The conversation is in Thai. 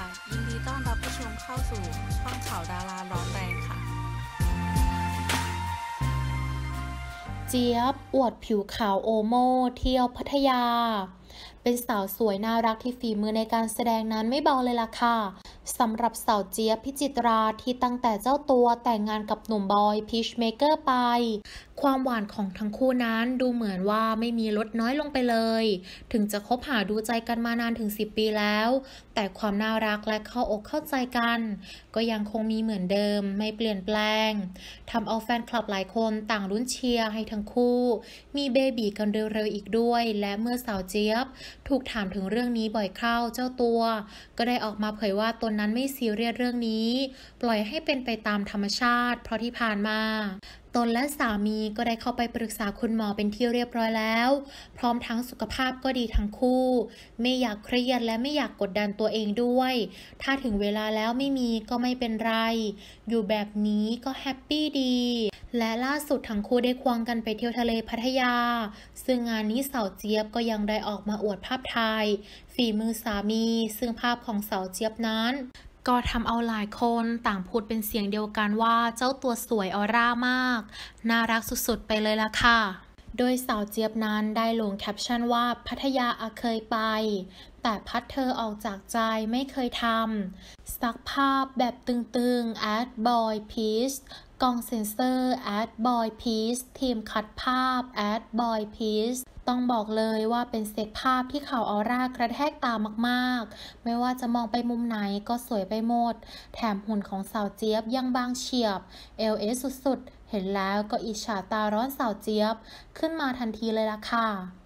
่ะยินดีต้อนรับผู้ชมเข้าสู่ช่องข่าวดาราร้อนแรงค่ะ เจี๊ยบ อวดผิวขาวโอโมเที่ยวพัทยา เป็นสาวสวยน่ารักที่ฝีมือในการแสดงนั้นไม่เบาเลยล่ะค่ะสำหรับสาวเจี๊ยบพิจิตราที่ตั้งแต่เจ้าตัวแต่งงานกับหนุ่มบอยพีชเมเกอร์ไป ความหวานของทั้งคู่นั้นดูเหมือนว่าไม่มีลดน้อยลงไปเลย ถึงจะคบหาดูใจกันมานานถึง 10 ปีแล้ว แต่ความน่ารักและเข้าอกเข้าใจกัน ก็ยังคงมีเหมือนเดิมไม่เปลี่ยนแปลงทำเอาแฟนคลับหลายคน ต่างรุ้นเชียร์ให้ทั้งคู่ มีเบบีกันเร็วๆอีกด้วย และเมื่อสาวเจี๊ยบถูกถามถึงเรื่องนี้บ่อยเข้าเจ้าตัว ก็ได้ออกมาเผยว่าตนนั้นไม่ซีเรียสเรื่องนี้ ปล่อยให้เป็นไปตามธรรมชาติเพราะที่ผ่านมาตนและสามีก็ได้เข้าไปปรึกษาคุณหมอเป็นที่เรียบร้อยแล้ว พร้อมทั้งสุขภาพก็ดีทั้งคู่ ไม่อยากเครียดและไม่อยากกดดันตัวเองด้วย ถ้าถึงเวลาแล้วไม่มีก็ไม่เป็นไร อยู่แบบนี้ก็แฮปปี้ดี และล่าสุดทั้งคู่ได้ควงกันไปเที่ยวทะเลพัทยา ซึ่งงานนี้สาวเจี๊ยบก็ยังได้ออกมาอวดภาพไทย ฝีมือสามี ซึ่งภาพของสาวเจี๊ยบนั้นก็ทำเอาหลายคนต่างพูดเป็นเสียงเดียวกันว่าเจ้าตัวสวยออร่ามาก น่ารักสุดๆไปเลยละค่ะ โดยสาวเจี๊ยบนั้นได้ลงแคปชั่นว่าพัทยาอาเคยไป แต่พัดเธอออกจากใจไม่เคยทำซักภาพแบบตึงๆ a d boy piece กล่องเซ็นเซอร์ a d boy piece ทีมคัดภาพ a d boy piece ต้องบอกเลยว่าเป็นเซ็กภาพที่เขาออร่ากระแทกตามากๆ ไม่ว่าจะมองไปมุมไหนก็สวยไปหมด แถมหุ่นของสาวเจี๊ยบยังบางเฉียบ เอลอสสุดๆ เห็นแล้วก็อิจฉาตาร้อนสาวเจี๊ยบ ขึ้นมาทันทีเลยล่ะค่ะ